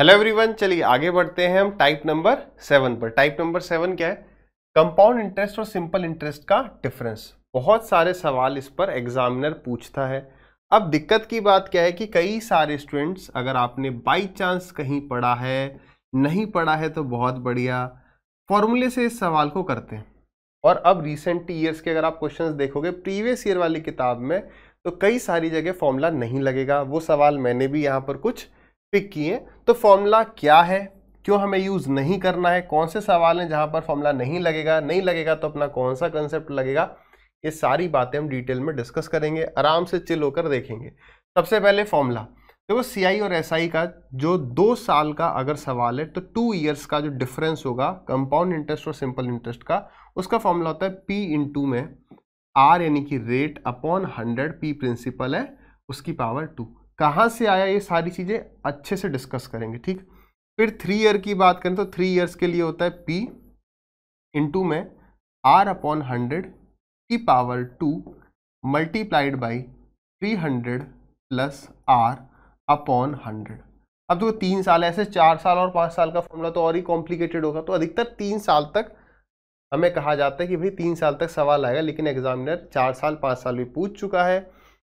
hello everyone चलिए आगे बढ़ते हैं हम टाइप नंबर सेवन पर टाइप नंबर सेवन क्या है कंपाउंड इंटरेस्ट और सिंपल इंटरेस्ट का डिफरेंस बहुत सारे सवाल इस पर एग्जामिनर पूछता है अब दिक्कत की बात क्या है कि कई सारे स्टूडेंट्स अगर आपने बाई चांस कहीं पढ़ा है नहीं पढ़ा है तो बहुत बढ़िया फॉर्मूले से इस सवाल को करते हैं और अब रिसेंट ईयर्स के अगर आप क्वेश्चन देखोगे प्रीवियस ईयर वाली किताब में तो कई सारी जगह फॉर्मूला नहीं लगेगा वो सवाल मैंने भी यहाँ पर कुछ पिक किए तो फॉर्मूला क्या है क्यों हमें यूज़ नहीं करना है कौन से सवाल हैं जहाँ पर फॉर्मूला नहीं लगेगा नहीं लगेगा तो अपना कौन सा कंसेप्ट लगेगा ये सारी बातें हम डिटेल में डिस्कस करेंगे आराम से चिल होकर देखेंगे सबसे पहले फॉर्मूला देखो सी आई और एस आई का जो दो साल का अगर सवाल है तो टू ईयर्स का जो डिफरेंस होगा कंपाउंड इंटरेस्ट और सिंपल इंटरेस्ट का उसका फॉर्मूला होता है पी इन टू में आर यानी कि rate upon hundred P principal है उसकी पावर टू कहाँ से आया ये सारी चीज़ें अच्छे से डिस्कस करेंगे ठीक फिर थ्री ईयर की बात करें तो थ्री ईयर्स के लिए होता है पी इंटू में आर अपॉन हंड्रेड की power two multiplied by three hundred plus R upon hundred अब तो तीन साल ऐसे चार साल और पाँच साल का फॉर्मूला तो और ही कॉम्प्लिकेटेड होगा तो अधिकतर तीन साल तक हमें कहा जाता है कि भाई तीन साल तक सवाल आएगा लेकिन एग्जामिनर चार साल पाँच साल भी पूछ चुका है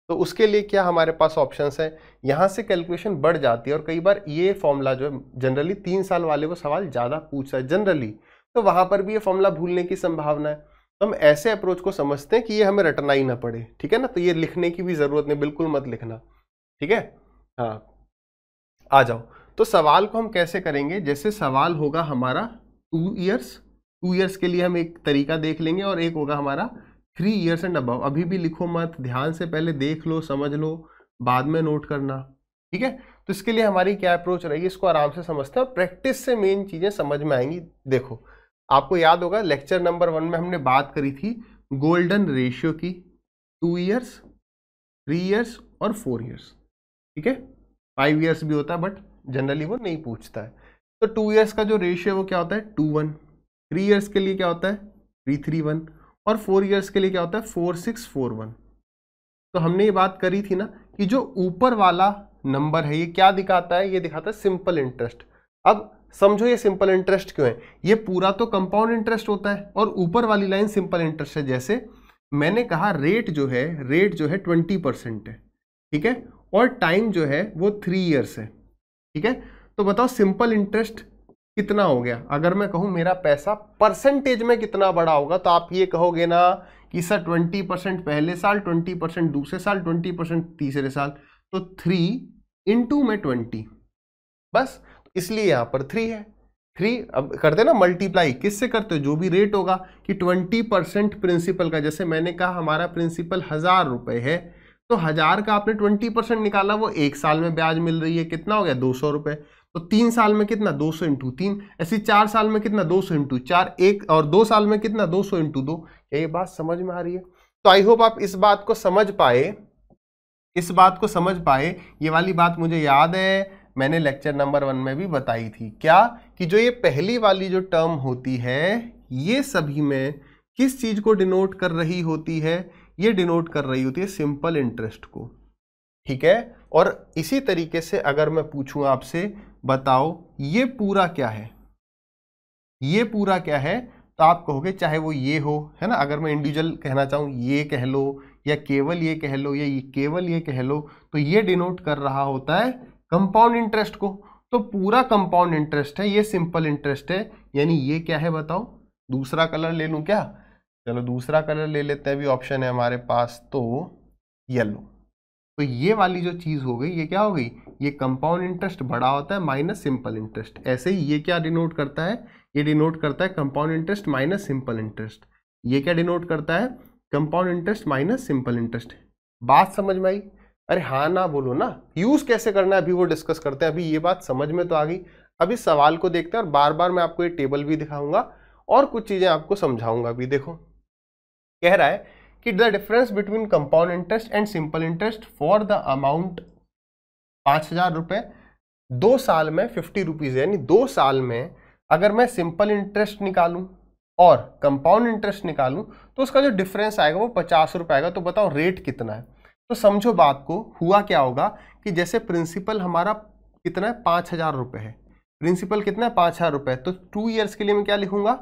तो उसके लिए क्या हमारे पास ऑप्शंस है यहाँ से कैलकुलेशन बढ़ जाती है और कई बार ये फॉर्मूला जो है जनरली तीन साल वाले वो सवाल ज़्यादा पूछता है जनरली तो वहाँ पर भी ये फॉर्मूला भूलने की संभावना है तो हम ऐसे अप्रोच को समझते हैं कि ये हमें रटना ही ना पड़े ठीक है ना तो ये लिखने की भी ज़रूरत नहीं बिल्कुल मत लिखना ठीक है हाँ आ जाओ तो सवाल को हम कैसे करेंगे जैसे सवाल होगा हमारा टू ईयर्स टू ईयर्स के लिए हम एक तरीका देख लेंगे और एक होगा हमारा थ्री ईयर्स एंड अबव अभी भी लिखो मत ध्यान से पहले देख लो समझ लो बाद में नोट करना ठीक है तो इसके लिए हमारी क्या अप्रोच रहेगी इसको आराम से समझते हैं प्रैक्टिस से मेन चीज़ें समझ में आएंगी देखो आपको याद होगा लेक्चर नंबर वन में हमने बात करी थी गोल्डन रेशियो की टू ईयर्स थ्री ईयर्स और फोर ईयर्स ठीक है फाइव ईयर्स भी होता है बट जनरली वो नहीं पूछता है तो टू ईयर्स का जो रेशियो है वो क्या होता है टू वन थ्री ईयर्स के लिए क्या होता है थ्री थ्री वन और फोर ईयर्स के लिए क्या होता है फोर सिक्स फोर वन तो हमने ये बात करी थी ना कि जो ऊपर वाला नंबर है ये क्या दिखाता है ये दिखाता है सिंपल इंटरेस्ट अब समझो ये सिंपल इंटरेस्ट क्यों है ये पूरा तो कंपाउंड इंटरेस्ट होता है और ऊपर वाली लाइन सिंपल इंटरेस्ट है जैसे मैंने कहा रेट जो है रेट जो है ट्वेंटी परसेंट है ठीक है और टाइम जो है वो थ्री ईयर्स है ठीक है तो बताओ सिंपल इंटरेस्ट कितना हो गया अगर मैं कहूं मेरा पैसा परसेंटेज में कितना बड़ा होगा तो आप ये कहोगे ना कि सर ट्वेंटी परसेंट पहले साल ट्वेंटी परसेंट दूसरे साल ट्वेंटी परसेंट तीसरे साल तो थ्री इंटू में ट्वेंटी बस इसलिए यहां पर थ्री है थ्री अब करते ना मल्टीप्लाई किससे करते हो जो भी रेट होगा कि ट्वेंटी परसेंट प्रिंसिपल का जैसे मैंने कहा हमारा प्रिंसिपल हज़ार रुपए है तो हज़ार का आपने ट्वेंटी परसेंट निकाला वो एक साल में ब्याज मिल रही है कितना हो गया दो सौ रुपए तो तीन साल में कितना दो सौ इंटू तीन ऐसे चार साल में कितना दो सौ इंटू चार एक और दो साल में कितना दो सौ इंटू दो ये बात समझ में आ रही है तो आई होप आप इस बात को समझ पाए इस बात को समझ पाए ये वाली बात मुझे याद है मैंने लेक्चर नंबर वन में भी बताई थी क्या कि जो ये पहली वाली जो टर्म होती है ये सभी में किस चीज़ को डिनोट कर रही होती है ये डिनोट कर रही होती है सिंपल इंटरेस्ट को ठीक है और इसी तरीके से अगर मैं पूछूं आपसे बताओ ये पूरा क्या है ये पूरा क्या है तो आप कहोगे चाहे वो ये हो है ना अगर मैं इंडिविजुअल कहना चाहूँ ये कह लो या केवल ये कह लो या ये केवल ये कह लो तो ये डिनोट कर रहा होता है कंपाउंड इंटरेस्ट को तो पूरा कंपाउंड इंटरेस्ट है ये सिंपल इंटरेस्ट है यानी ये क्या है बताओ दूसरा कलर ले लूँ क्या चलो दूसरा कलर ले लेते हैं अभी ऑप्शन है हमारे पास तो येलो तो ये वाली जो चीज़ हो गई ये क्या हो गई ये कंपाउंड इंटरेस्ट बड़ा होता है माइनस सिंपल इंटरेस्ट ऐसे ही ये क्या डिनोट करता है ये डिनोट करता है compound interest minus simple interest ये क्या डिनोट करता है compound interest minus simple interest बात समझ में आई अरे हाँ ना बोलो ना यूज़ कैसे करना है अभी वो डिस्कस करते हैं अभी ये बात समझ में तो आ गई अभी सवाल को देखते हैं और बार बार मैं आपको ये टेबल भी दिखाऊंगा और कुछ चीज़ें आपको समझाऊंगा अभी देखो कह रहा है कि the difference between compound interest and simple interest for the amount पाँच हज़ार रुपये दो साल में फिफ्टी रुपीज़ यानी दो साल में अगर मैं सिंपल इंटरेस्ट निकालूं और कंपाउंड इंटरेस्ट निकालूं तो उसका जो डिफरेंस आएगा वो पचास रुपये आएगा तो बताओ रेट कितना है तो समझो बात को हुआ क्या होगा कि जैसे प्रिंसिपल हमारा कितना है पाँच हज़ार रुपये है प्रिंसिपल कितना है पाँच हज़ार रुपये तो टू ईयर्स के लिए मैं क्या लिखूंगा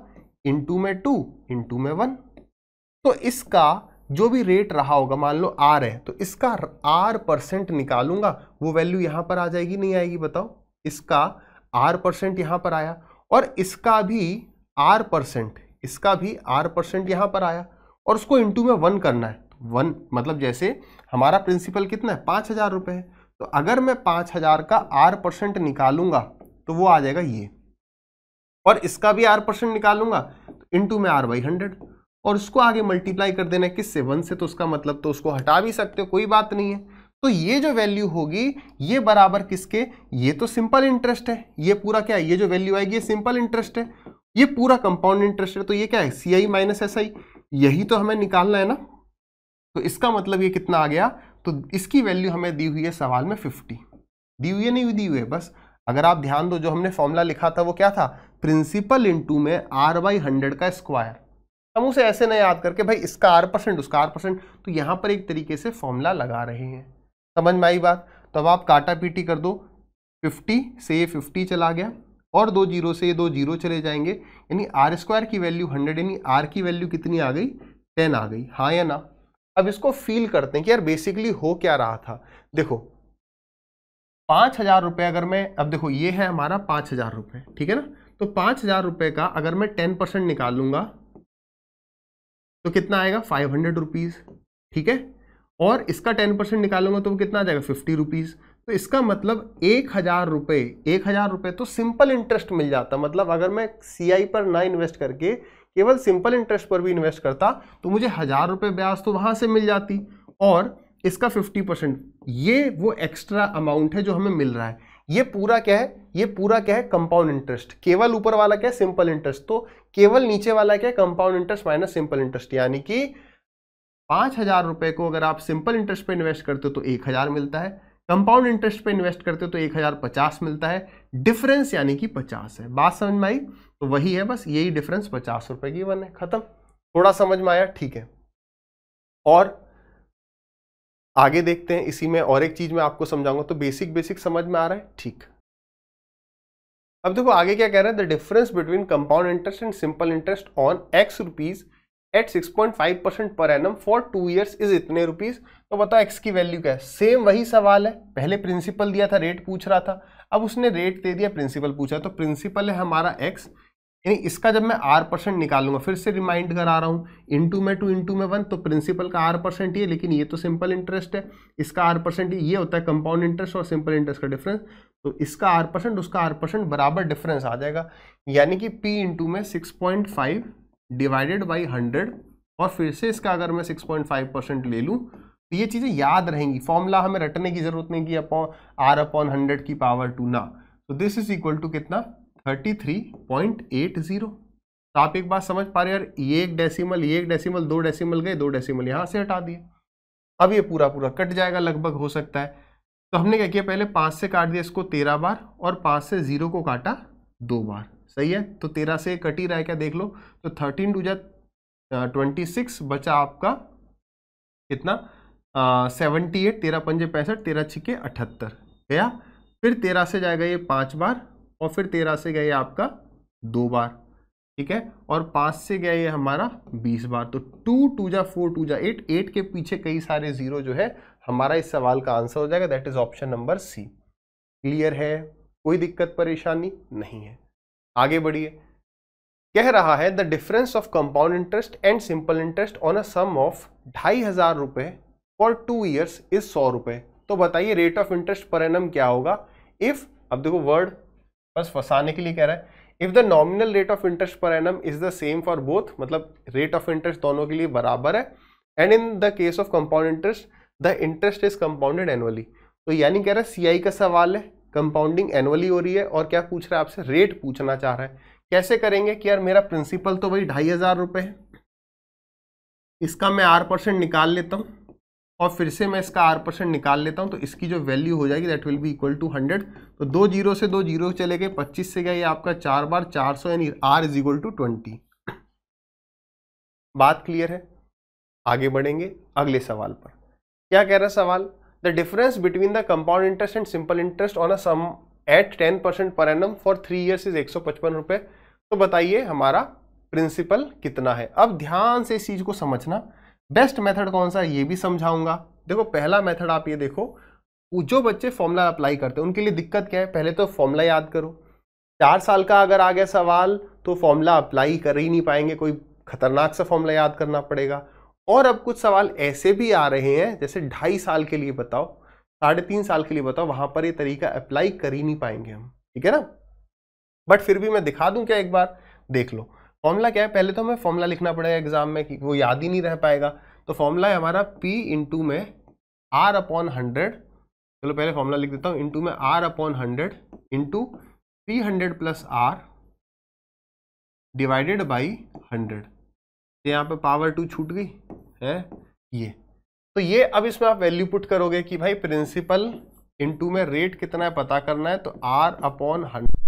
इन टू में टू इन टू में वन तो इसका जो भी रेट रहा होगा मान लो आर है तो इसका आर परसेंट निकालूंगा वो वैल्यू यहां पर आ जाएगी नहीं आएगी बताओ इसका आर परसेंट यहाँ पर आया और इसका भी आर परसेंट इसका भी आर परसेंट यहाँ पर आया और उसको इंटू में वन करना है वन तो मतलब जैसे हमारा प्रिंसिपल कितना है पाँच हज़ार रुपये है तो अगर मैं पाँच हज़ार का आर परसेंट निकालूंगा तो वो आ जाएगा ये और इसका भी आर परसेंट निकालूंगा तो इंटू में आर बाई हंड्रेड और उसको आगे मल्टीप्लाई कर देना है किससे वन से तो उसका मतलब तो उसको हटा भी सकते हो कोई बात नहीं है तो ये जो वैल्यू होगी ये बराबर किसके ये तो सिंपल इंटरेस्ट है ये पूरा क्या है ये जो वैल्यू आएगी ये सिंपल इंटरेस्ट है ये पूरा कंपाउंड इंटरेस्ट है तो ये क्या है सी आई माइनस एस आई यही तो हमें निकालना है ना तो इसका मतलब ये कितना आ गया तो इसकी वैल्यू हमें दी हुई है सवाल में फिफ्टी दी हुई है नहीं दी हुई है बस अगर आप ध्यान दो जो हमने फॉर्मूला लिखा था वो क्या था प्रिंसिपल इंटू में आर बाई हंड्रेड का स्क्वायर हम उसे ऐसे ना याद करके भाई इसका आर परसेंट उसका आर परसेंट तो यहाँ पर एक तरीके से फॉर्मूला लगा रहे हैं समझ में आई बात तो अब आप काटा पीटी कर दो फिफ्टी से फिफ्टी चला गया और दो जीरो से दो जीरो चले जाएंगे यानी आर स्क्वायर की वैल्यू हंड्रेड यानी आर की वैल्यू कितनी आ गई टेन आ गई हाँ या ना अब इसको फील करते हैं कि यार बेसिकली हो क्या रहा था देखो पाँच हज़ार रुपये अगर मैं अब देखो ये है हमारा पाँच हज़ार रुपये ठीक है ना तो पाँच हज़ार रुपये का अगर मैं टेन परसेंट निकाल लूँगा तो कितना आएगा फाइव हंड्रेड रुपीज़ ठीक है और इसका टेन परसेंट निकालूंगा तो वो कितना आ जाएगा फिफ्टी रुपीज़ तो इसका मतलब एक हज़ार रुपये एक हज़ार रुपये तो सिंपल इंटरेस्ट मिल जाता मतलब अगर मैं सीआई पर ना इन्वेस्ट करके केवल सिंपल इंटरेस्ट पर भी इन्वेस्ट करता तो मुझे हज़ार रुपये ब्याज तो वहाँ से मिल जाती और इसका फिफ्टी परसेंट ये वो एक्स्ट्रा अमाउंट है जो हमें मिल रहा है ये पूरा क्या है ये पूरा क्या है कंपाउंड इंटरेस्ट केवल ऊपर वाला क्या है सिंपल इंटरेस्ट तो केवल नीचे वाला क्या है compound interest minus simple interest यानी कि पांच हज़ार रुपए को अगर आप सिंपल इंटरेस्ट पे इन्वेस्ट करते हो तो एक हज़ार मिलता है कंपाउंड इंटरेस्ट पे इन्वेस्ट करते हो तो एक हज़ार पचास मिलता है डिफरेंस यानी कि पचास है बात समझ में आई तो वही है बस यही डिफरेंस पचास रुपए की वन है ख़त्म थोड़ा समझ में आया ठीक है और आगे देखते हैं इसी में और एक चीज़ मैं आपको समझाऊंगा तो बेसिक बेसिक समझ में आ रहा है ठीक अब देखो आगे क्या कह रहे हैं the difference between compound interest and simple interest on X rupees at six point five percent per annum for two years is इतने रुपीज तो बताओ एक्स की वैल्यू क्या है सेम वही सवाल है पहले प्रिंसिपल दिया था रेट पूछ रहा था अब उसने रेट दे दिया प्रिंसिपल पूछा तो प्रिंसिपल है हमारा एक्स यानी इसका जब मैं आर परसेंट निकालूंगा फिर से रिमाइंड करा रहा हूँ इंटू में टू इंटू में वन तो प्रिंसिपल का आर परसेंट ये लेकिन ये तो सिंपल इंटरेस्ट है इसका आर परसेंट ये होता है कंपाउंड इंटरेस्ट और सिंपल इंटरेस्ट का डिफरेंस तो इसका आर परसेंट उसका आर परसेंट बराबर डिफरेंस आ जाएगा यानी कि पी इंटू में six point five divided by hundred और फिर से इसका अगर मैं सिक्स पॉइंट फाइव परसेंट ले लूँ तो ये चीज़ें याद रहेंगी फॉर्मूला हमें रटने की जरूरत नहीं कि अपॉन आर अपॉन हंड्रेड की पावर टू ना तो दिस इज इक्वल टू कितना thirty three point eight zero तो आप एक बात समझ पा रहे यार ये एक डेसिमल ये एक डेसिमल दो डेसिमल गए दो डेसिमल यहाँ से हटा दिए अब ये पूरा पूरा कट जाएगा लगभग हो सकता है तो हमने क्या किया पहले पाँच से काट दिया इसको तेरह बार और पाँच से ज़ीरो को काटा दो बार सही है तो तेरह से कट ही रहा है क्या देख लो तो थर्टीन टू जै ट्वेंटी सिक्स बचा आपका कितना सेवेंटी एट तेरह पंजे पैंसठ तेरह छिके अठहत्तर गया फिर तेरह से जाएगा ये पाँच बार और फिर तेरह से गया आपका दो बार ठीक है और पाँच से गया ये हमारा बीस बार तो टू टू जा फोर टू जा एट एट के पीछे कई सारे ज़ीरो जो है हमारा इस सवाल का आंसर हो जाएगा that is option number C clear है कोई दिक्कत परेशानी नहीं है आगे बढ़िए कह रहा है the difference of compound interest and simple interest on a sum of ढाई हज़ार रुपए फॉर टू ईयर्स इज सौ रुपए तो बताइए rate of interest per annum क्या होगा इफ़ अब देखो वर्ड बस फंसाने के लिए कह रहा है if the nominal rate of interest per annum is the same for both मतलब रेट ऑफ इंटरेस्ट दोनों के लिए बराबर है and in the case of compound interest the interest is compounded annually तो यानी कह रहा है सीआई का सवाल है कंपाउंडिंग एनुअली हो रही है और क्या पूछ रहा है आपसे रेट पूछना चाह रहा है कैसे करेंगे कि यार मेरा प्रिंसिपल तो भाई ढाई हज़ार रुपये है इसका मैं आर परसेंट निकाल लेता हूँ और फिर से मैं इसका आर परसेंट निकाल लेता हूं तो इसकी जो वैल्यू हो जाएगी that will be equal to hundred तो दो जीरो से दो जीरो चले गए पच्चीस से गया ये आपका चार बार चार सौ यानी R is equal to twenty बात क्लियर है आगे बढ़ेंगे अगले सवाल पर क्या कह रहा सवाल the difference between the compound interest and simple interest on a sum at ten percent per annum for three years is एक सौ पचपन रुपये तो बताइए हमारा प्रिंसिपल कितना है अब ध्यान से इस चीज़ को समझना बेस्ट मेथड कौन सा ये भी समझाऊंगा देखो पहला मेथड आप ये देखो जो बच्चे फॉर्मूला अप्लाई करते हैं उनके लिए दिक्कत क्या है पहले तो फॉर्मूला याद करो चार साल का अगर आ गया सवाल तो फॉर्मूला अप्लाई कर ही नहीं पाएंगे कोई खतरनाक सा फॉर्मूला याद करना पड़ेगा और अब कुछ सवाल ऐसे भी आ रहे हैं जैसे ढाई साल के लिए बताओ साढ़े तीन साल के लिए बताओ वहां पर ये तरीका अप्लाई कर ही नहीं पाएंगे हम ठीक है ना बट फिर भी मैं दिखा दूं क्या एक बार देख लो फॉर्मूला क्या है पहले तो हमें फॉर्मूला लिखना पड़ेगा एग्जाम में कि वो याद ही नहीं रह पाएगा तो फॉर्मूला है हमारा पी इंटू में आर अपॉन हंड्रेड चलो पहले फॉर्मूला लिख देता हूँ इंटू में R upon hundred into P hundred plus R divided by hundred यहाँ पे पावर टू छूट गई है ये तो ये अब इसमें आप वैल्यू पुट करोगे कि भाई प्रिंसिपल इंटू में रेट कितना है पता करना है तो आर अपॉन हंड्रेड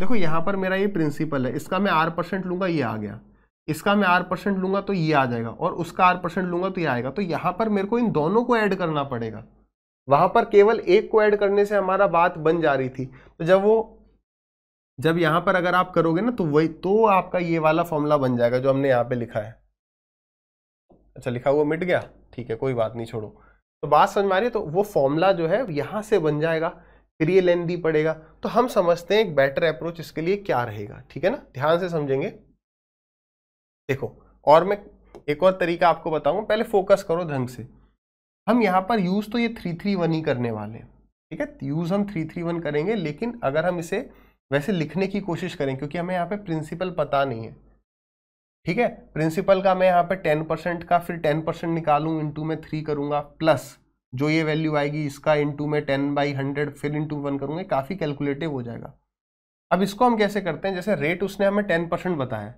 देखो यहाँ पर मेरा ये प्रिंसिपल है इसका मैं आर परसेंट लूँगा ये आ गया इसका मैं आर परसेंट लूँगा तो ये आ जाएगा और उसका आर परसेंट लूँगा तो ये आएगा तो यहाँ पर मेरे को इन दोनों को ऐड करना पड़ेगा वहाँ पर केवल एक को ऐड करने से हमारा बात बन जा रही थी तो जब वो जब यहाँ पर अगर आप करोगे ना तो वही तो आपका ये वाला फॉर्मूला बन जाएगा जो हमने यहाँ पर लिखा है अच्छा लिखा हुआ मिट गया ठीक है कोई बात नहीं छोड़ो तो बात समझ में आ रही है तो वो फॉर्मूला जो है यहाँ से बन जाएगा फिर ये लेंदी पड़ेगा तो हम समझते हैं एक बेटर अप्रोच इसके लिए क्या रहेगा ठीक है ना ध्यान से समझेंगे देखो और मैं एक और तरीका आपको बताऊंगा पहले फोकस करो ढंग से हम यहां पर यूज़ तो ये थ्री थ्री वन ही करने वाले हैं ठीक है यूज़ हम थ्री थ्री वन करेंगे लेकिन अगर हम इसे वैसे लिखने की कोशिश करें क्योंकि हमें यहाँ पे प्रिंसिपल पता नहीं है ठीक है प्रिंसिपल का मैं यहाँ पे टेन परसेंट का फिर टेन परसेंट निकालूँ इंटू में थ्री करूंगा प्लस जो ये वैल्यू आएगी इसका इंटू में टेन बाई हंड्रेड फिर इंटू वन करूँगे काफ़ी कैलकुलेटिव हो जाएगा अब इसको हम कैसे करते हैं जैसे रेट उसने हमें टेन परसेंट बताया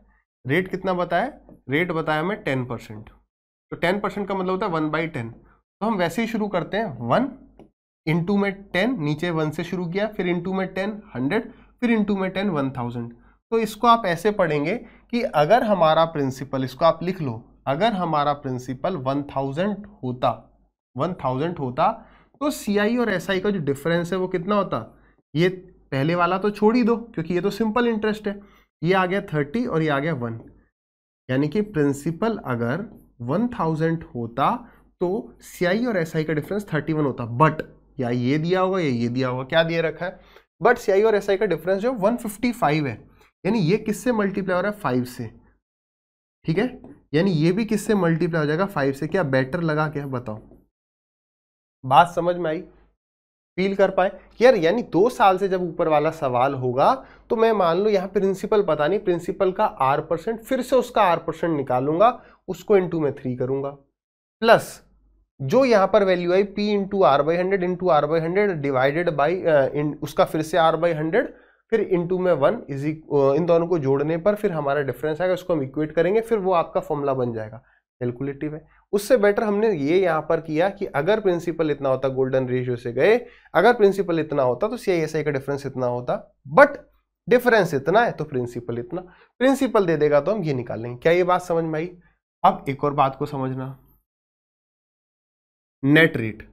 रेट कितना बताया रेट बताया हमें टेन परसेंट तो टेन परसेंट का मतलब होता है वन बाई टेन तो हम वैसे ही शुरू करते हैं वन इंटू में टेन नीचे वन से शुरू किया फिर इंटू में टेन हंड्रेड फिर इंटू में टेन वन थाउजेंड तो इसको आप ऐसे पढ़ेंगे कि अगर हमारा प्रिंसिपल इसको आप लिख लो अगर हमारा प्रिंसिपल वन थाउजेंड होता वन थाउजेंड होता तो सी और एस का जो डिफरेंस है वो कितना होता ये पहले वाला तो छोड़ ही दो क्योंकि ये तो सिंपल इंटरेस्ट है ये आ गया थर्टी और ये आ गया वन यानी कि प्रिंसिपल अगर वन थाउजेंड होता तो सी और एस का डिफरेंस थर्टी वन होता बट या ये दिया होगा या ये दिया होगा क्या दिया रखा है बट सी और एस का डिफरेंस जो वन फिफ्टी फाइव है यानी ये किससे मल्टीप्लाई हो रहा है फाइव से ठीक है यानी ये भी किससे मल्टीप्लाई हो जाएगा फाइव से क्या बेटर लगा क्या बताओ बात समझ में आई फील कर पाए कि यार यानी दो साल से जब ऊपर वाला सवाल होगा तो मैं मान लो यहाँ प्रिंसिपल पता नहीं प्रिंसिपल का आर परसेंट फिर से उसका आर परसेंट निकालूंगा उसको इंटू में थ्री करूंगा प्लस जो यहाँ पर value I P into R by hundred into R by hundred divided by उसका फिर से आर बाई हंड्रेड फिर इंटू में वन इज इन दोनों को जोड़ने पर फिर हमारा डिफरेंस आएगा उसको हम इक्वेट करेंगे फिर वो आपका फॉर्मूला बन जाएगा कैलकुलेटिव है उससे बेटर हमने ये यहां पर किया कि अगर प्रिंसिपल इतना होता गोल्डन रेशियो से गए अगर प्रिंसिपल इतना होता तो सी का डिफरेंस इतना होता बट डिफरेंस इतना है तो प्रिंसिपल इतना प्रिंसिपल दे देगा तो हम ये निकाल लेंगे क्या ये बात समझ में आई अब एक और बात को समझना net rate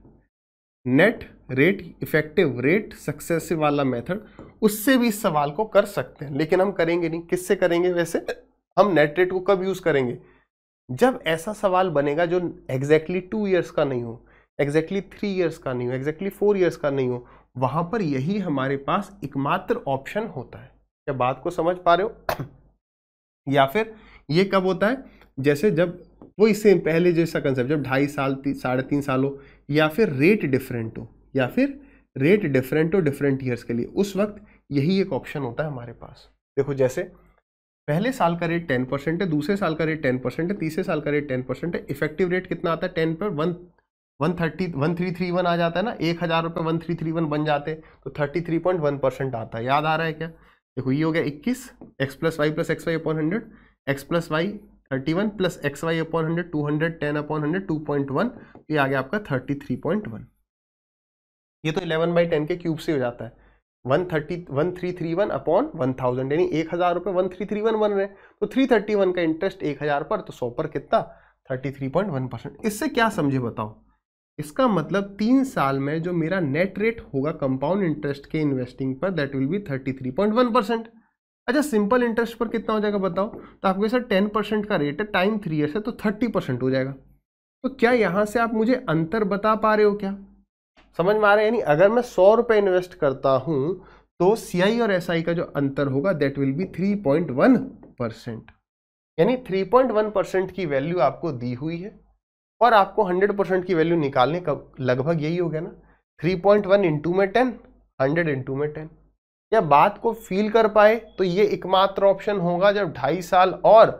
net rate effective rate successive वाला मेथड उससे भी इस सवाल को कर सकते हैं लेकिन हम करेंगे नहीं किससे करेंगे वैसे हम नेट रेट को कब यूज करेंगे जब ऐसा सवाल बनेगा जो एग्जैक्टली टू ईयर्स का नहीं हो एग्जैक्टली थ्री ईयर्स का नहीं हो एग्जैक्टली फोर ईयर्स का नहीं हो वहाँ पर यही हमारे पास एकमात्र ऑप्शन होता है क्या बात को समझ पा रहे हो या फिर ये कब होता है जैसे जब वो इससे पहले जैसा कंसेप्ट जब ढाई साल ती, साढ़े तीन साल हो या फिर रेट डिफरेंट हो या फिर रेट डिफरेंट हो डिफरेंट ईयर्स के लिए उस वक्त यही एक ऑप्शन होता है हमारे पास देखो जैसे पहले साल का रेट टेन परसेंट है दूसरे साल का रेट टेन परसेंट है तीसरे साल का रेट टेन परसेंट है इफेक्टिव रेट कितना आता है टेन पर one one thirty one three three one आ जाता है ना एक हज़ार रुपये वन थ्री थ्री वन बन जाते हैं तो thirty three point one percent आता है याद आ रहा है क्या देखो ये हो गया इक्कीस X plus Y plus x Y upon hundred X plus Y thirty one plus x Y upon hundred two hundred ten upon hundred two point one ये आ गया आपका थर्टी थ्री पॉइंट वन ये तो इलेवन बाई टेन के cube से हो जाता है one thirty one three three one upon one thousand यानी एक हज़ार रुपये वन थ्री थ्री वन बन रहे तो थ्री थर्टी वन का इंटरेस्ट एक हज़ार पर तो सौ पर कितना thirty three point one percent इससे क्या समझे बताओ इसका मतलब तीन साल में जो मेरा नेट रेट होगा कंपाउंड इंटरेस्ट के इन्वेस्टिंग पर that will be thirty three point one percent अच्छा सिंपल इंटरेस्ट पर कितना हो जाएगा बताओ तो आपके सर टेन परसेंट का रेट है टाइम थ्री ईयर्स है तो थर्टी परसेंट हो जाएगा तो क्या यहाँ से आप मुझे अंतर बता पा रहे हो क्या समझ में आ रहा है यानी अगर मैं सौ रुपये इन्वेस्ट करता हूँ तो सी और एस का जो अंतर होगा that will be three point one percent यानी थ्री पॉइंट वन परसेंट की वैल्यू आपको दी हुई है और आपको हंड्रेड परसेंट की वैल्यू निकालने का लगभग यही हो गया ना थ्री पॉइंट वन इंटू में टेन हंड्रेड इंटू में टेन या बात को फील कर पाए तो ये एकमात्र ऑप्शन होगा जब ढाई साल और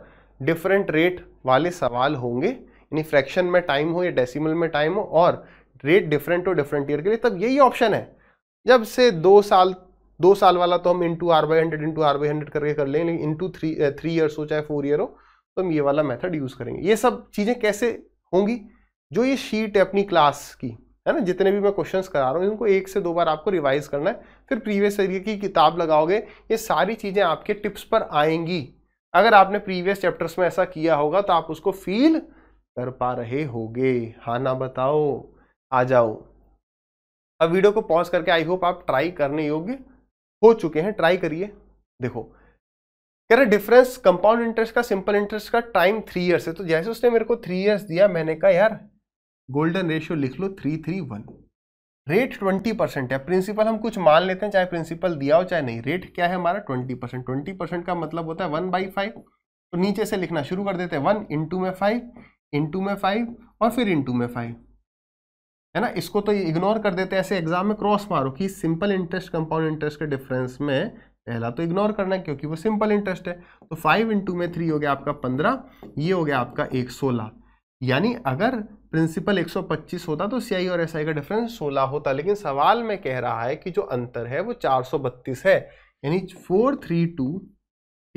डिफरेंट रेट वाले सवाल होंगे यानी फ्रैक्शन में टाइम हो या डेसिमल में टाइम हो और rate different two different year के लिए तब यही ऑप्शन है जब से दो साल दो साल वाला तो हम into R by hundred into R by hundred करके कर लेंगे लेकिन इंटू थ्री थ्री ईयर्स हो चाहे फोर ईयर हो तो हम ये वाला मेथड यूज़ करेंगे ये सब चीज़ें कैसे होंगी जो ये शीट है अपनी क्लास की है ना जितने भी मैं क्वेश्चंस करा रहा हूँ इनको एक से दो बार आपको रिवाइज करना है फिर प्रीवियस ईयर की किताब लगाओगे ये सारी चीज़ें आपके टिप्स पर आएंगी अगर आपने प्रीवियस चैप्टर्स में ऐसा किया होगा तो आप उसको फील कर पा रहे होगे हाँ ना बताओ आ जाओ अब वीडियो को पॉज करके आई होप आप ट्राई करने योग्य हो चुके हैं ट्राई करिए देखो कह रहे डिफरेंस कंपाउंड इंटरेस्ट का सिंपल इंटरेस्ट का टाइम थ्री ईयर्स है तो जैसे उसने मेरे को थ्री ईयर्स दिया मैंने कहा यार गोल्डन रेशियो लिख लो three three one rate twenty percent है प्रिंसिपल हम कुछ मान लेते हैं चाहे प्रिंसिपल दिया हो चाहे नहीं रेट क्या है हमारा ट्वेंटी परसेंट ट्वेंटी परसेंट का मतलब होता है वन बाई फाइव तो नीचे से लिखना शुरू कर देते हैं वन इंटू में फाइव इंटू में फाइव और फिर इंटू में फाइव है ना इसको तो इग्नोर कर देते हैं ऐसे एग्जाम में क्रॉस मारो कि सिंपल इंटरेस्ट कंपाउंड इंटरेस्ट के डिफरेंस में पहला तो इग्नोर करना है क्योंकि वो सिंपल इंटरेस्ट है तो फाइव इंटू में थ्री हो गया आपका पंद्रह ये हो गया आपका एक सोलह यानी अगर प्रिंसिपल 125 होता तो सी और एस का डिफरेंस 16 होता लेकिन सवाल में कह रहा है कि जो अंतर है वो 432 है यानी 432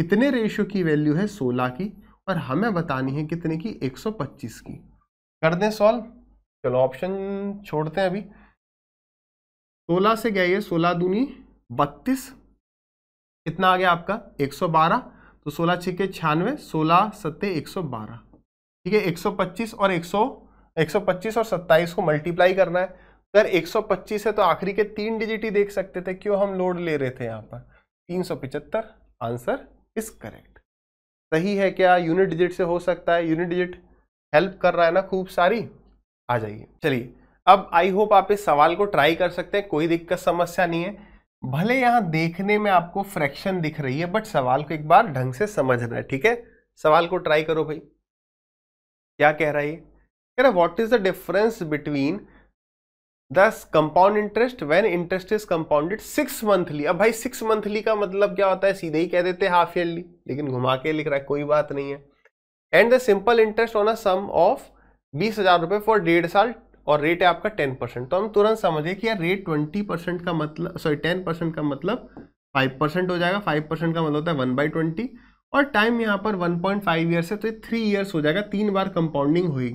कितने रेशियो की वैल्यू है 16 की और हमें बतानी है कितने की 125 की कर दें सॉल्व चलो ऑप्शन छोड़ते हैं अभी सोलह से गया ये सोलह दूनी बत्तीस कितना आ गया आपका एक सौ बारह तो सोलह छिके छियानवे सोलह सत्ते एक सौ बारह ठीक है एक सौ पच्चीस और एक सौ एक सौ पच्चीस और सत्ताईस को मल्टीप्लाई करना है अगर एक सौ पच्चीस है तो आखिरी के तीन डिजिट ही देख सकते थे क्यों हम लोड ले रहे थे यहाँ पर तीन सौ पिचहत्तर आंसर इज करेक्ट सही है क्या यूनिट डिजिट से हो सकता है यूनिट डिजिट हेल्प कर रहा है ना खूब सारी आ जाइए चलिए अब आई होप आप इस सवाल को ट्राई कर सकते हैं कोई दिक्कत समस्या नहीं है भले यहां देखने में आपको फ्रैक्शन दिख रही है बट सवाल को एक बार ढंग से समझना है ठीक है सवाल को ट्राई करो भाई क्या कह रहा है कह रहा what is the difference between the compound interest when interest is compounded six monthly अब भाई सिक्स मंथली का मतलब क्या होता है सीधे ही कह देते हैं हाफ ईयरली लेकिन घुमा के लिख रहा है कोई बात नहीं है and the simple interest on a sum of बीस हज़ार रुपये फॉर डेढ़ साल और रेट है आपका टेन परसेंट तो हम तुरंत समझे कि यार रेट ट्वेंटी परसेंट का मतलब सॉरी टेन परसेंट का मतलब फाइव परसेंट हो जाएगा फाइव परसेंट का मतलब होता है वन बाई ट्वेंटी और टाइम यहाँ पर वन पॉइंट फाइव ईयर्स है तो ये थ्री ईयर्स हो जाएगा तीन बार कंपाउंडिंग होगी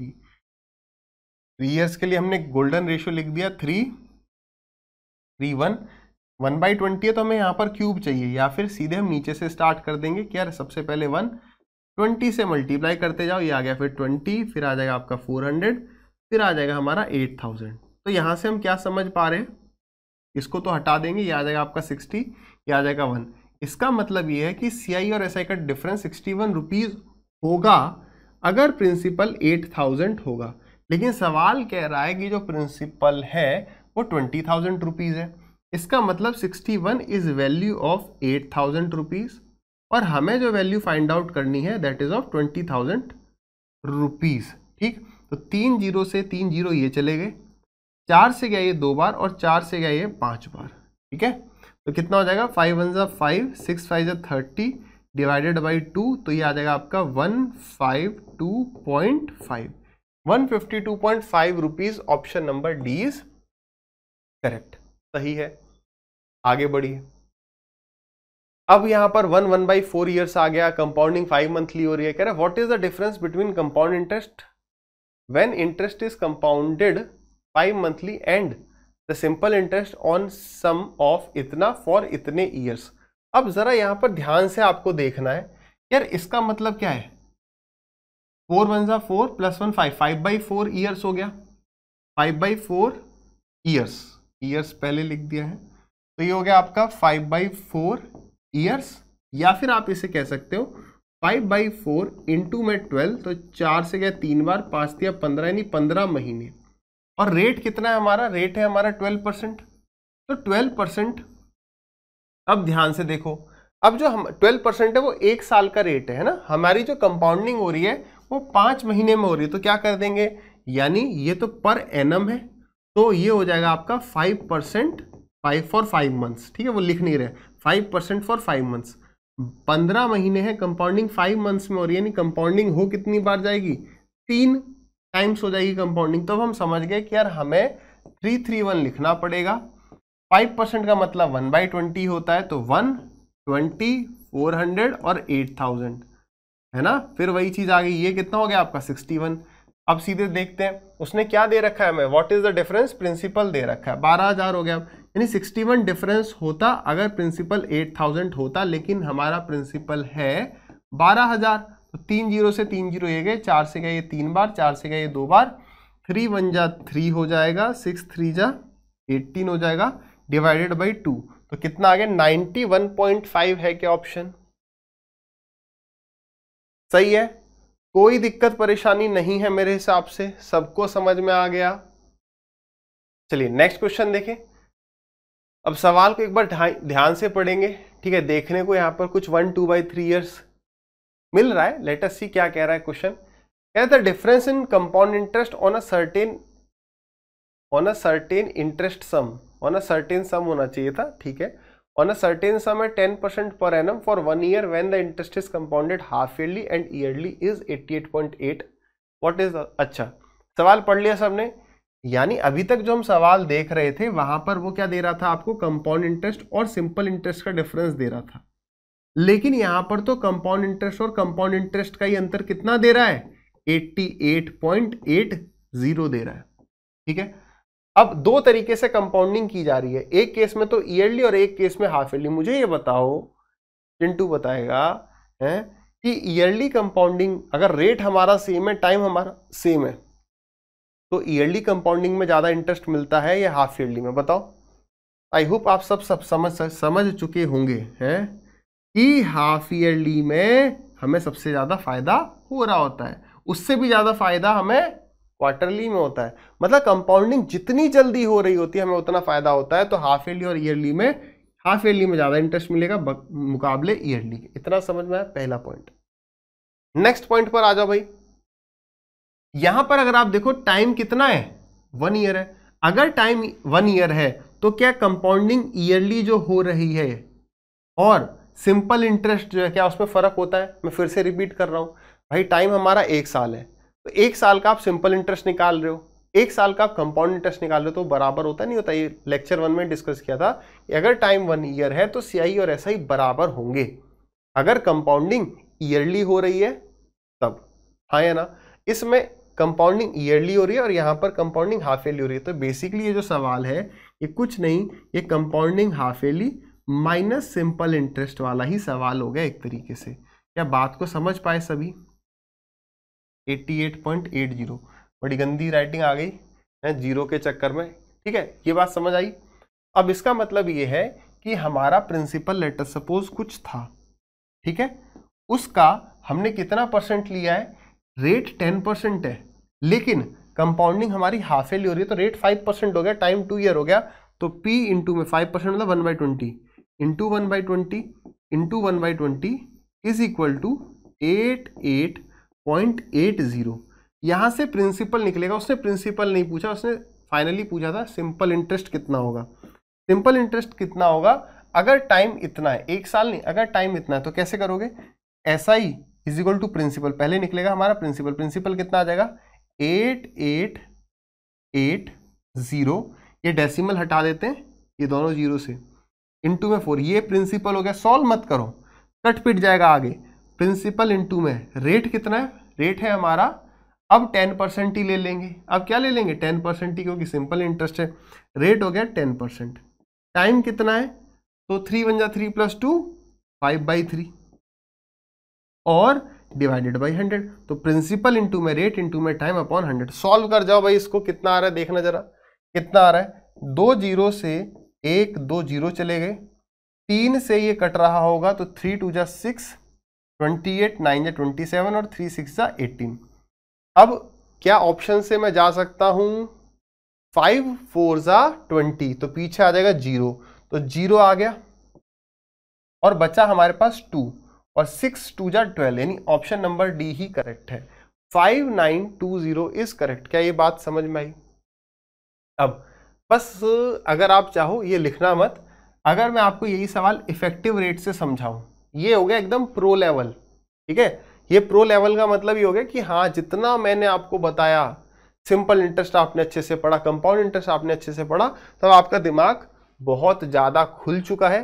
थ्री ईयर्स के लिए हमने गोल्डन रेशियो लिख दिया three three one one by twenty है तो हमें यहाँ पर क्यूब चाहिए या फिर सीधे हम नीचे से स्टार्ट कर देंगे क्या सबसे पहले वन ट्वेंटी से मल्टीप्लाई करते जाओ ये आ गया फिर ट्वेंटी फिर आ जाएगा आपका फोर हंड्रेड फिर आ जाएगा हमारा एट थाउजेंड तो यहाँ से हम क्या समझ पा रहे हैं इसको तो हटा देंगे ये आ जाएगा आपका सिक्सटी ये आ जाएगा वन इसका मतलब ये है कि सी और एस का डिफरेंस सिक्सटी वन रुपीज़ होगा अगर प्रिंसिपल एट थाउजेंड होगा लेकिन सवाल कह रहा है कि जो प्रिंसिपल है वो ट्वेंटी थाउजेंड रुपीज़ है इसका मतलब sixty one is value of eight thousand rupees और हमें जो वैल्यू फाइंड आउट करनी है that is of twenty thousand rupees ठीक तो तीन जीरो से तीन जीरो ये चले गए चार से गया ये दो बार और चार से गया ये पाँच बार ठीक है तो कितना हो जाएगा फाइव वन जो फाइव सिक्स फाइव जो थर्टी डिवाइडेड बाई टू तो ये आ जाएगा आपका one five two point five one fifty two point five rupees option number D is correct सही है आगे बढ़िए अब यहां पर one one by four years आ गया कंपाउंडिंग फाइव मंथली हो रही है कह रहे what is the difference between compound interest when interest is compounded five monthly and the simple interest on sum of इतना फॉर इतने ईयर्स अब ज़रा यहाँ पर ध्यान से आपको देखना है यार इसका मतलब क्या है फोर वन ज़ा four plus one five five by four years हो गया five by four years years पहले लिख दिया है तो ये हो गया आपका फाइव बाई फोर ईयर्स या फिर आप इसे कह सकते हो फाइव बाई फोर इंटू में ट्वेल्व तो चार से गया तीन बार पाँच दिया पंद्रह यानी पंद्रह महीने और रेट कितना है हमारा रेट है हमारा ट्वेल्व परसेंट तो ट्वेल्व परसेंट अब ध्यान से देखो अब जो हम ट्वेल्व परसेंट है वो एक साल का रेट है ना हमारी जो कंपाउंडिंग हो रही है वो पाँच महीने में हो रही है तो क्या कर देंगे यानी ये तो पर एनम है तो ये हो जाएगा आपका five percent five for five months ठीक है वो लिख नहीं रहे five percent for five months पंद्रह महीने हैं कंपाउंडिंग फाइव मंथ्स में हो रही है यानी कंपाउंडिंग हो कितनी बार जाएगी तीन टाइम्स हो जाएगी कंपाउंडिंग तो हम समझ गए कि यार हमें थ्री थ्री वन लिखना पड़ेगा फाइव परसेंट का मतलब वन बाई ट्वेंटी होता है तो वन ट्वेंटी फोर हंड्रेड और एट थाउजेंड है ना फिर वही चीज़ आ गई ये कितना हो गया आपका सिक्सटी वन अब सीधे देखते हैं उसने क्या दे रखा है हमें what is the difference principal दे रखा है बारह हज़ार हो गया यानी 61 डिफरेंस होता अगर प्रिंसिपल 8000 होता लेकिन हमारा प्रिंसिपल है 12000 तो तीन जीरो से तीन जीरो ये गए चार से गए ये तीन बार चार से गए ये दो बार थ्री वन जा थ्री हो जाएगा सिक्स थ्री जा एट्टीन हो जाएगा डिवाइडेड बाई टू तो कितना आ गया नाइन्टी है क्या ऑप्शन सही है कोई दिक्कत परेशानी नहीं है मेरे हिसाब से सबको समझ में आ गया चलिए नेक्स्ट क्वेश्चन देखें अब सवाल को एक बार ध्यान से पढ़ेंगे ठीक है देखने को यहाँ पर कुछ one two by three years मिल रहा है लेट अस सी क्या कह रहा है क्वेश्चन कह रहा था difference in compound interest on a certain on a certain interest sum on a certain sum होना चाहिए था ठीक है ऑन अ सर्टेन सम है ten percent per annum for one year when the interest is compounded half yearly and yearly is eighty eight point eight what is अच्छा सवाल पढ़ लिया सबने यानी अभी तक जो हम सवाल देख रहे थे वहां पर वो क्या दे रहा था आपको कंपाउंड इंटरेस्ट और सिंपल इंटरेस्ट का डिफरेंस दे रहा था लेकिन यहां पर तो कंपाउंड इंटरेस्ट और कंपाउंड इंटरेस्ट का ही अंतर कितना दे रहा है 88.80 दे रहा है ठीक है अब दो तरीके से कंपाउंडिंग की जा रही है एक केस में तो ईयरली और एक केस में हाफ ईयरली मुझे ये बताओ चिंटू बताएगा है कि ईयरली कंपाउंडिंग अगर रेट हमारा सेम है टाइम हमारा सेम है तो ईयरली कंपाउंडिंग में ज़्यादा इंटरेस्ट मिलता है या हाफ ईयरली में बताओ आई होप आप सब सब समझ समझ चुके होंगे हैं कि हाफ ईयरली में हमें सबसे ज़्यादा फ़ायदा हो रहा होता है उससे भी ज़्यादा फ़ायदा हमें क्वार्टरली में होता है मतलब कंपाउंडिंग जितनी जल्दी हो रही होती है हमें उतना फ़ायदा होता है तो हाफ ईयरली और ईयरली में हाफ ईयरली में ज़्यादा इंटरेस्ट मिलेगा मुकाबले ईयरली इतना समझ में आया पहला पॉइंट नेक्स्ट पॉइंट पर आ जाओ भाई यहां पर अगर आप देखो टाइम कितना है वन ईयर है अगर टाइम वन ईयर है तो क्या कंपाउंडिंग ईयरली जो हो रही है और सिंपल इंटरेस्ट जो है क्या उसमें फ़र्क होता है मैं फिर से रिपीट कर रहा हूं भाई टाइम हमारा एक साल है तो एक साल का आप सिंपल इंटरेस्ट निकाल रहे हो एक साल का आप कंपाउंड इंटरेस्ट निकाल रहे हो तो बराबर होता नहीं होता ये लेक्चर वन में डिस्कस किया था कि अगर टाइम वन ईयर है तो सी e और एस बराबर होंगे अगर कंपाउंडिंग ईयरली हो रही है तब हाँ या ना इसमें कंपाउंडिंग ईयरली हो रही है और यहाँ पर कंपाउंडिंग हाफ एयरली हो रही है तो बेसिकली ये जो सवाल है ये कुछ नहीं ये compounding half yearly minus simple interest वाला ही सवाल हो गया एक तरीके से क्या बात को समझ पाए सभी 88.80 बड़ी गंदी राइटिंग आ गई है जीरो के चक्कर में ठीक है ये बात समझ आई अब इसका मतलब ये है कि हमारा प्रिंसिपल लेटर सपोज कुछ था ठीक है उसका हमने कितना परसेंट लिया है रेट टेन परसेंट है लेकिन कंपाउंडिंग हमारी हाफ ईयरली हो रही है तो रेट फाइव परसेंट हो गया टाइम टू ईयर हो गया तो पी इंटू में फाइव परसेंट मतलब one by twenty into one by twenty into one by twenty is equal to eight eight point eight zero यहाँ से प्रिंसिपल निकलेगा उसने प्रिंसिपल नहीं पूछा उसने फाइनली पूछा था सिंपल इंटरेस्ट कितना होगा सिंपल इंटरेस्ट कितना होगा अगर टाइम इतना है एक साल नहीं अगर टाइम इतना है तो कैसे करोगे S I is equal to principal पहले निकलेगा हमारा प्रिंसिपल प्रिंसिपल कितना आ जाएगा एट एट एट ज़ीरो ये डेसिमल हटा देते हैं ये दोनों जीरो से इंटू में फोर ये प्रिंसिपल हो गया सॉल्व मत करो कट पिट जाएगा आगे प्रिंसिपल इंटू में रेट कितना है रेट है हमारा अब टेन परसेंट ही ले लेंगे अब क्या ले लेंगे टेन परसेंट ही क्योंकि सिंपल इंटरेस्ट है रेट हो गया टेन परसेंट टाइम कितना है तो थ्री वन जा three plus two five by three और डिवाइडेड बाई हंड्रेड तो प्रिंसिपल इंटू में रेट इंटू में टाइम अपॉन हंड्रेड सॉल्व कर जाओ भाई इसको कितना आ रहा है देखना जरा कितना आ रहा है दो जीरो से एक दो जीरो चले गए तीन से ये कट रहा होगा तो थ्री टू जा सिक्स ट्वेंटी एट नाइन जा ट्वेंटी सेवन और थ्री सिक्स जा एटीन अब क्या ऑप्शन से मैं जा सकता हूँ फाइव फोर जा ट्वेंटी तो पीछे आ जाएगा जीरो तो जीरो आ गया और बचा हमारे पास टू और सिक्स टू जा ट्वेल्व यानी ऑप्शन नंबर डी ही करेक्ट है five nine two zero is correct क्या ये बात समझ में आई अब बस अगर आप चाहो ये लिखना मत अगर मैं आपको यही सवाल इफेक्टिव रेट से समझाऊं ये हो गया एकदम प्रो लेवल ठीक है ये प्रो लेवल का मतलब ये हो गया कि हाँ जितना मैंने आपको बताया सिंपल इंटरेस्ट आपने अच्छे से पढ़ा कंपाउंड इंटरेस्ट आपने अच्छे से पढ़ा तब तो आपका दिमाग बहुत ज़्यादा खुल चुका है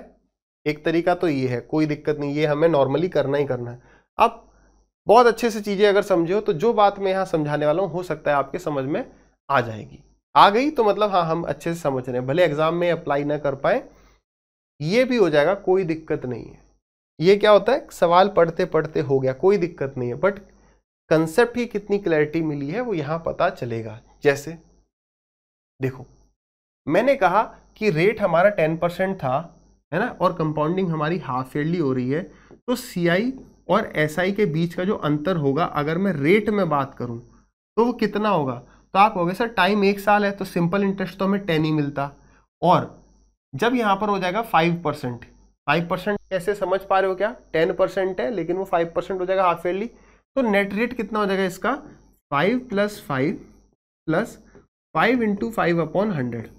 एक तरीका तो ये है कोई दिक्कत नहीं ये हमें नॉर्मली करना ही करना है आप बहुत अच्छे से चीज़ें अगर समझे हो तो जो बात मैं यहाँ समझाने वाला हूँ हो सकता है आपके समझ में आ जाएगी आ गई तो मतलब हाँ हम अच्छे से समझ रहे हैं भले एग्ज़ाम में अप्लाई ना कर पाए ये भी हो जाएगा कोई दिक्कत नहीं है ये क्या होता है सवाल पढ़ते पढ़ते हो गया कोई दिक्कत नहीं है बट कंसेप्ट ही कितनी क्लैरिटी मिली है वो यहाँ पता चलेगा जैसे देखो मैंने कहा कि रेट हमारा टेन परसेंट था है ना और कंपाउंडिंग हमारी हाफ ईयरली हो रही है तो सी आई और एस के बीच का जो अंतर होगा अगर मैं रेट में बात करूँ तो वो कितना होगा तो आप कहोगे सर टाइम एक साल है तो सिंपल इंटरेस्ट तो हमें टेन ही मिलता और जब यहाँ पर हो जाएगा फाइव परसेंट फाइव परसेंट कैसे समझ पा रहे हो क्या टेन परसेंट है लेकिन वो फाइव परसेंट हो जाएगा हाफ ईयरली तो नेट रेट कितना हो जाएगा इसका five plus five plus five into five upon hundred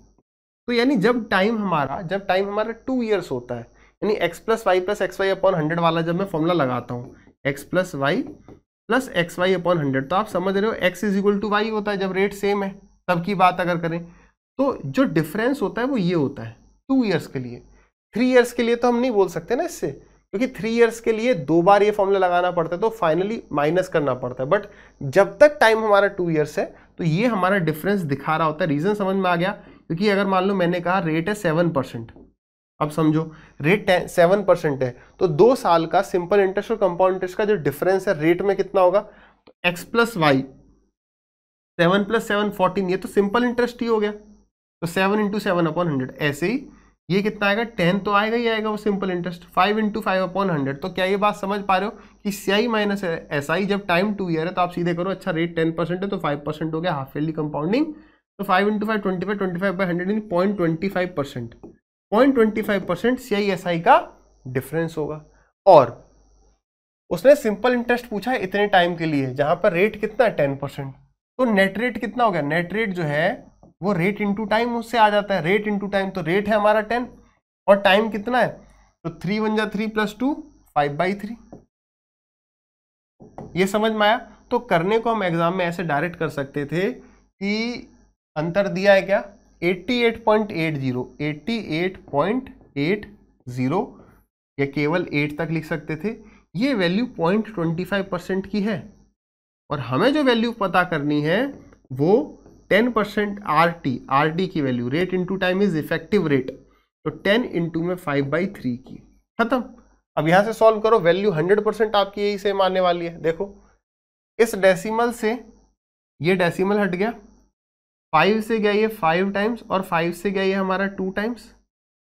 तो यानी जब टाइम हमारा जब टाइम हमारा टू ईयर्स होता है यानी X plus Y plus x Y upon hundred वाला जब मैं फॉर्मूला लगाता हूँ X plus Y plus x Y upon hundred तो आप समझ रहे हो X is equal to Y होता है जब रेट सेम है तब की बात अगर करें तो जो डिफरेंस होता है वो ये होता है टू ईयर्स के लिए थ्री ईयर्स के लिए तो हम नहीं बोल सकते ना इससे क्योंकि थ्री ईयर्स के लिए दो बार ये फॉर्मूला लगाना पड़ता है तो फाइनली माइनस करना पड़ता है बट जब तक टाइम हमारा टू ईयर्स है तो ये हमारा डिफरेंस दिखा रहा होता है रीज़न समझ में आ गया क्योंकि अगर मान लो मैंने कहा रेट है सेवन परसेंट अब समझो रेट सेवन परसेंट है तो दो साल का सिंपल इंटरेस्ट और कंपाउंड इंटरेस्ट का जो डिफरेंस है रेट में कितना होगा तो X plus Y seven plus seven fourteen ये तो सिंपल इंटरेस्ट ही हो गया तो seven into seven upon hundred ऐसे ही ये कितना आएगा टेन तो आएगा ही आएगा वो simple interest five into five upon hundred तो क्या ये बात समझ पा रहे हो कि सी आई माइनस एस आई जब टाइम टू ईयर है तो आप सीधे करो अच्छा रेट टेन परसेंट है तो फाइव परसेंट हो गया हाफ एयरली कंपाउंडिंग तो five into five twenty five twenty five by hundred in point twenty five percent point twenty five percent C I S I का डिफरेंस होगा और उसने simple interest पूछा है इतने टाइम के लिए जहां पर रेट कितना टेन परसेंट तो नेट रेट कितना हो गया नेट रेट जो है वो रेट इंटू टाइम उससे आ जाता है रेट इंटू टाइम तो रेट है हमारा टेन और टाइम कितना है तो थ्री वन जा three plus two five by three ये समझ में आया तो करने को हम एग्जाम में ऐसे डायरेक्ट कर सकते थे कि अंतर दिया है क्या 88.80 88.80 या केवल 8 तक लिख सकते थे ये वैल्यू 0.25 परसेंट की है और हमें जो वैल्यू पता करनी है वो 10 percent R T R T की value rate into time is effective rate तो 10 इंटू में 5 बाई थ्री की खत्म अब यहाँ से सॉल्व करो वैल्यू 100 परसेंट आपकी यही सेम आने वाली है देखो इस डेसिमल से ये डेसिमल हट गया फाइव से गया ये फाइव टाइम्स और फाइव से गया ये हमारा टू टाइम्स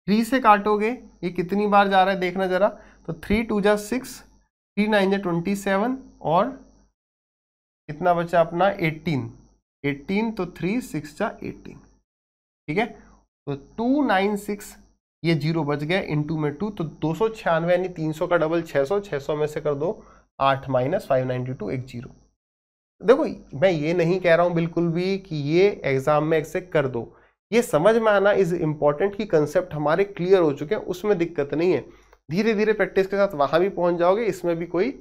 थ्री से काटोगे ये कितनी बार जा रहा है देखना ज़रा तो थ्री टू जा सिक्स थ्री नाइन जा ट्वेंटी सेवन और कितना बचा अपना एट्टीन एट्टीन तो थ्री सिक्स जा एटीन ठीक है तो टू नाइन सिक्स ये जीरो बच गया इंटू में टू तो दो सौ छियानवे यानी तीन सौ का डबल छः सौ छः सौ में से कर दो आठ माइनस फाइव नाइन्टी टू एक जीरो देखो मैं ये नहीं कह रहा हूँ बिल्कुल भी कि ये एग्ज़ाम में एक्सेप्ट कर दो ये समझ में आना इज़ इम्पॉर्टेंट कि कंसेप्ट हमारे क्लियर हो चुके हैं उसमें दिक्कत नहीं है धीरे धीरे प्रैक्टिस के साथ वहाँ भी पहुँच जाओगे इसमें भी कोई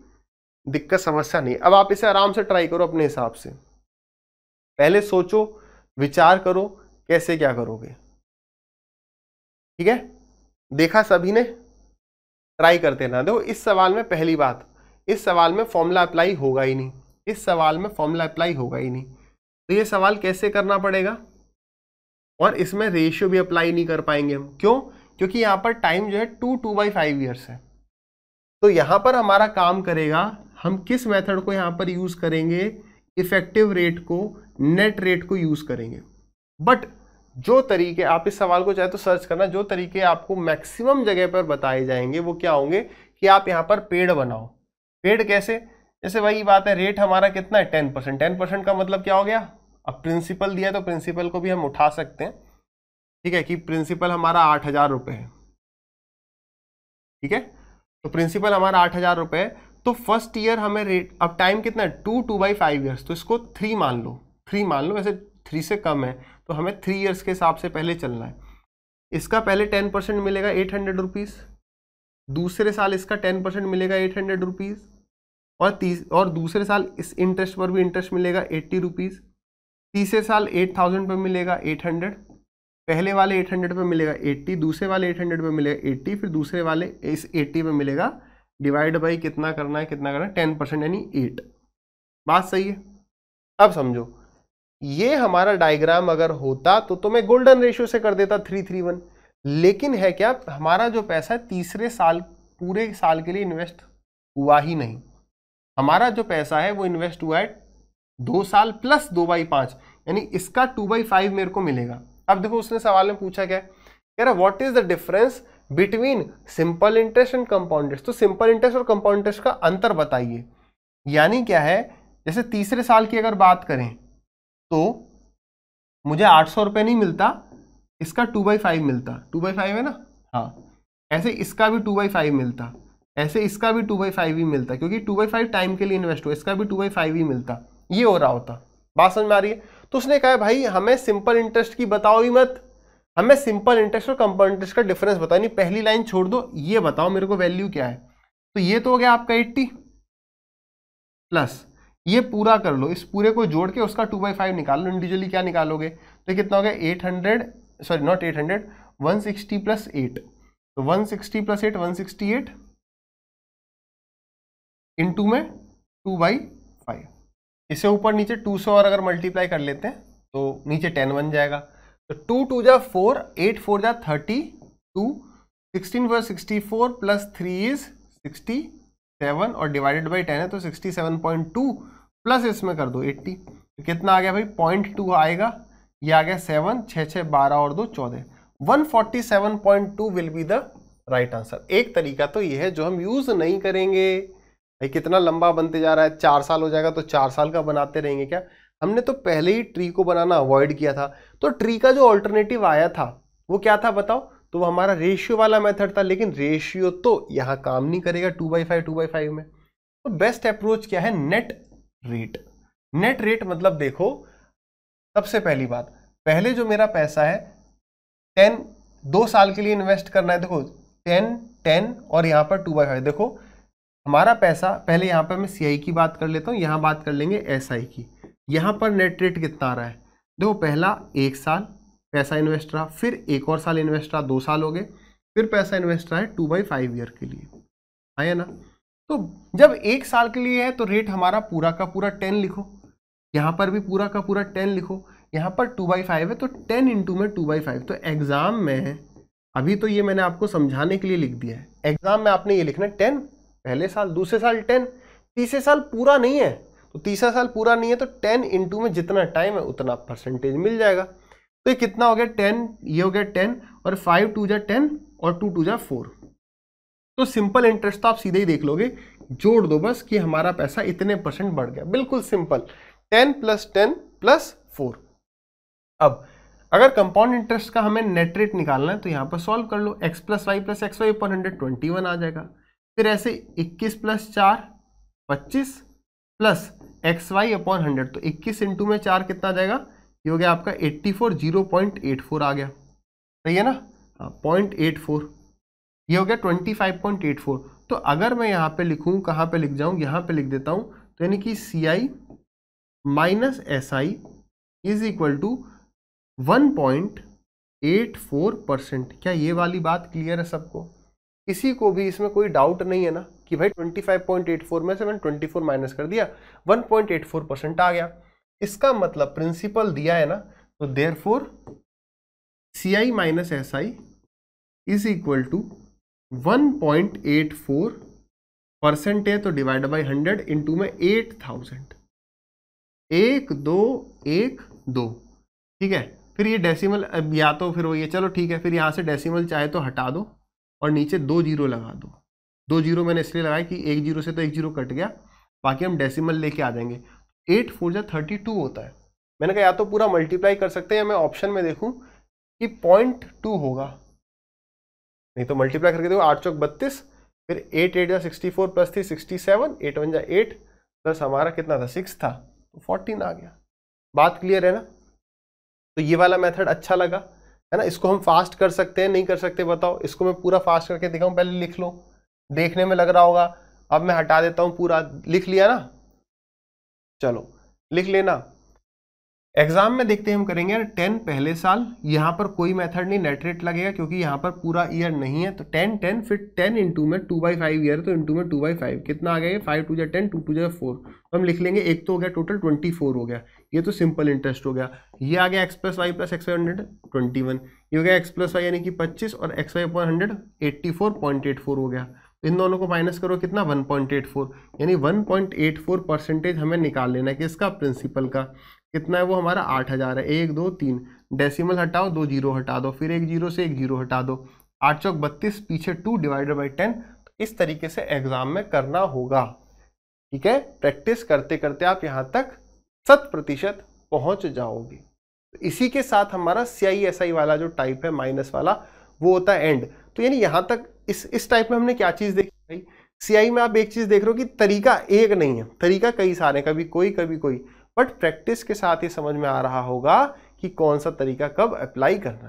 दिक्कत समस्या नहीं अब आप इसे आराम से ट्राई करो अपने हिसाब से पहले सोचो विचार करो कैसे क्या करोगे ठीक है देखा सभी ने ट्राई करते ना देखो इस सवाल में पहली बात इस सवाल में फॉर्मूला अप्लाई होगा ही नहीं इस सवाल में फॉर्मूला अप्लाई होगा ही नहीं तो ये सवाल कैसे करना पड़ेगा और इसमें रेशियो भी अप्लाई नहीं कर पाएंगे हम क्यों क्योंकि यहाँ पर टाइम जो है two two by five years है तो यहाँ पर हमारा काम करेगा हम किस मेथड को यहाँ पर यूज़ करेंगे इफेक्टिव रेट को नेट रेट को यूज़ करेंगे बट जो तरीके आप इस सवाल को चाहे तो सर्च करना जो तरीके आपको मैक्सिमम जगह पर बताए जाएंगे वो क्या होंगे कि आप यहाँ पर पेड़ बनाओ पेड़ कैसे जैसे वही बात है रेट हमारा कितना है टेन परसेंट टेन परसेंट का मतलब क्या हो गया अब प्रिंसिपल दिया तो प्रिंसिपल को भी हम उठा सकते हैं ठीक है कि प्रिंसिपल हमारा आठ हज़ार रुपये है ठीक है तो प्रिंसिपल हमारा आठ हज़ार रुपये है तो फर्स्ट ईयर हमें रेट अब टाइम कितना है two two by five years तो इसको थ्री मान लो थ्री मान लो वैसे थ्री से कम है तो हमें थ्री ईयर्स के हिसाब से पहले चलना है इसका पहले टेन परसेंट मिलेगा एट हंड्रेड रुपीज़ दूसरे साल इसका टेन परसेंट मिलेगा एट हंड्रेड रुपीज़ और तीस और दूसरे साल इस इंटरेस्ट पर भी इंटरेस्ट मिलेगा एट्टी रुपीज़ तीसरे साल एट थाउजेंड पर मिलेगा एट हंड्रेड पहले वाले एट हंड्रेड पर मिलेगा एट्टी दूसरे वाले एट हंड्रेड पर मिलेगा एट्टी फिर दूसरे वाले इस एट्टी पर मिलेगा डिवाइड बाई कितना करना है कितना करना है टेन परसेंट यानी एट बात सही है अब समझो ये हमारा डायग्राम अगर होता तो तो मैं गोल्डन रेशियो से कर देता थ्री थ्री वन लेकिन है क्या हमारा जो पैसा है तीसरे साल पूरे साल के लिए इन्वेस्ट हुआ ही नहीं हमारा जो पैसा है वो इन्वेस्ट हुआ है दो साल प्लस दो बाई पांच यानी इसका टू बाई फाइव मेरे को मिलेगा अब देखो उसने सवाल में पूछा क्या कह रहा what is the difference between simple interest and compound तो सिंपल इंटरेस्ट और कंपाउंड इंटरेस्ट का अंतर बताइए यानी क्या है जैसे तीसरे साल की अगर बात करें तो मुझे आठ सौ रुपये नहीं मिलता इसका टू बाई फाइव मिलता टू बाई फाइव है ना हाँ ऐसे इसका भी टू बाई फाइव मिलता ऐसे इसका भी टू बाई फाइव ही मिलता क्योंकि टू बाई फाइव टाइम के लिए इन्वेस्ट हो इसका भी टू बाई फाइव ही मिलता ये हो रहा होता बात समझ में आ रही है तो उसने कहा भाई हमें सिंपल इंटरेस्ट की बताओ ही मत हमें सिंपल इंटरेस्ट और कंपाउंड इंटरेस्ट का डिफरेंस बताओ नहीं पहली लाइन छोड़ दो ये बताओ मेरे को वैल्यू क्या है तो ये तो हो गया आपका एट्टी प्लस ये पूरा कर लो इस पूरे को जोड़ के उसका टू बाई फाइव निकाल लो इंडिविजुअली क्या निकालोगे तो कितना हो गया eight hundred sorry not eight hundred one sixty plus eight तो one sixty plus eight one sixty eight into में टू बाई फाइव इसे ऊपर नीचे टू से और अगर मल्टीप्लाई कर लेते हैं तो नीचे टेन बन जाएगा तो टू टू जा फोर एट फोर जा thirty two sixteen four sixty four plus three is sixty seven और डिवाइडेड बाई टेन है तो sixty seven point two plus इसमें कर दो एट्टी तो कितना आ गया भाई पॉइंट टू आएगा ये आ गया सेवन छः छः बारह और दो चौदह one forty seven point two will be the right answer एक तरीका तो ये है जो हम यूज़ नहीं करेंगे भाई कितना लंबा बनते जा रहा है चार साल हो जाएगा तो चार साल का बनाते रहेंगे क्या हमने तो पहले ही ट्री को बनाना अवॉइड किया था तो ट्री का जो ऑल्टरनेटिव आया था वो क्या था बताओ तो वो हमारा रेशियो वाला मेथड था लेकिन रेशियो तो यहाँ काम नहीं करेगा two by five two by five में तो बेस्ट अप्रोच क्या है नेट रेट नेट रेट मतलब देखो सबसे पहली बात पहले जो मेरा पैसा है टेन दो साल के लिए इन्वेस्ट करना है देखो टेन टेन और यहाँ पर टू बाई फाइव देखो हमारा पैसा पहले यहाँ पर मैं सी की बात कर लेता हूँ यहाँ बात कर लेंगे एस की यहाँ पर नेट रेट कितना आ रहा है देखो पहला एक साल पैसा इन्वेस्ट रहा फिर एक और साल इन्वेस्ट रहा दो साल हो गए फिर पैसा इन्वेस्ट रहा है टू बाई फाइव ईयर के लिए आया ना तो जब एक साल के लिए है तो रेट हमारा पूरा का पूरा टेन लिखो यहाँ पर भी पूरा का पूरा टेन लिखो यहाँ पर टू बाई फाइव है तो टेन इंटू में टू बाई फाइव तो एग्ज़ाम में अभी तो ये मैंने आपको समझाने के लिए लिख दिया है एग्ज़ाम में आपने ये लिखना टेन पहले साल दूसरे साल टेन तीसरे साल पूरा नहीं है तो तीसरा साल पूरा नहीं है तो टेन इंटू में जितना टाइम है उतना परसेंटेज मिल जाएगा तो ये कितना हो गया टेन ये हो गया टेन और फाइव टू जै टेन और टू टू जै फोर तो सिंपल इंटरेस्ट तो आप सीधे ही देख लोगे जोड़ दो बस कि हमारा पैसा इतने परसेंट बढ़ गया बिल्कुल simple ten plus ten plus four अब अगर कंपाउंड इंटरेस्ट का हमें नेट रेट निकालना है तो यहाँ पर सॉल्व कर लो x plus Y plus x y पर हंड्रेड ट्वेंटी वन आ जाएगा फिर ऐसे 21 प्लस चार पच्चीस plus x Y upon hundred तो 21 इंटू में चार कितना जाएगा ये हो गया आपका 84 0.84 आ गया सही है ना हाँ पॉइंट एट फोर ये हो गया 25.84 तो अगर मैं यहाँ पे लिखूँ कहाँ पे लिख जाऊँ यहाँ पे लिख देता हूँ तो यानी कि C I minus S I is equal to one point eight four percent क्या ये वाली बात क्लियर है सबको किसी को भी इसमें कोई डाउट नहीं है ना कि भाई 25.84 में से मैंने 24 माइनस कर दिया 1.84 परसेंट आ गया इसका मतलब प्रिंसिपल दिया है ना तो therefore C I minus S I is equal to one point eight four percent है तो डिवाइड बाई हंड्रेड टू में एट थाउजेंड एक दो एक दो ठीक है फिर ये डेसिमल अब या तो फिर वो ये चलो ठीक है फिर यहाँ से डेसिमल चाहे तो हटा दो और नीचे दो जीरो लगा दो दो जीरो मैंने इसलिए लगाया कि एक जीरो से तो एक जीरो कट गया बाकी हम डेसिमल लेके आ जाएंगे एट फोर जो थर्टी टू होता है मैंने कहा या तो पूरा मल्टीप्लाई कर सकते हैं या मैं ऑप्शन में देखूं कि पॉइंट टू होगा नहीं तो मल्टीप्लाई करके देखो आठ चौक बत्तीस फिर एट एट या sixty four plus three sixty seven eight one या एट प्लस हमारा कितना था सिक्स था तो फोर्टीन आ गया बात क्लियर है ना तो ये वाला मेथड अच्छा लगा है ना इसको हम फास्ट कर सकते हैं नहीं कर सकते बताओ इसको मैं पूरा फास्ट करके दिखाऊं पहले लिख लो देखने में लग रहा होगा अब मैं हटा देता हूँ पूरा लिख लिया ना चलो लिख लेना एग्जाम में देखते हैं हम करेंगे यार टेन पहले साल यहाँ पर कोई मेथड नहीं नेट रेट लगेगा क्योंकि यहाँ पर पूरा ईयर नहीं है तो टेन टेन फिर टेन इंटू में टू बाई फाइव ईयर तो इंटू में टू बाई फाइव कितना आ गया फाइव टू जै टेन टू टू जै फोर तो हम लिख लेंगे एक तो हो गया टोटल ट्वेंटी फोर हो गया ये तो सिंपल इंटरेस्ट हो गया ये आ गया x plus Y plus x y hundred twenty one ये हो गया एक्स प्लस वाई यानी कि पच्चीस और x Y upon hundred eighty four point eight four हो गया तो इन दोनों को माइनस करो कितना फोर यानी फोर परसेंटेज हमें निकाल लेना है किसका प्रिंसिपल का कितना है वो हमारा आठ हज़ार है एक दो तीन डेसिमल हटाओ दो जीरो हटा दो फिर एक जीरो से एक जीरो हटा दो आठ चौक बत्तीस पीछे टू डिवाइडेड बाई टेन तो इस तरीके से एग्ज़ाम में करना होगा ठीक है प्रैक्टिस करते करते आप यहाँ तक शत प्रतिशत पहुंच जाओगे तो इसी के साथ हमारा सी वाला जो टाइप है माइनस वाला वो होता है एंड तो यानी यहां तक इस इस टाइप में हमने क्या चीज़ देखी भाई सी में आप एक चीज़ देख रहे हो कि तरीका एक नहीं है तरीका कई सारे कभी कोई कभी कोई बट प्रैक्टिस के साथ ये समझ में आ रहा होगा कि कौन सा तरीका कब अप्लाई करना है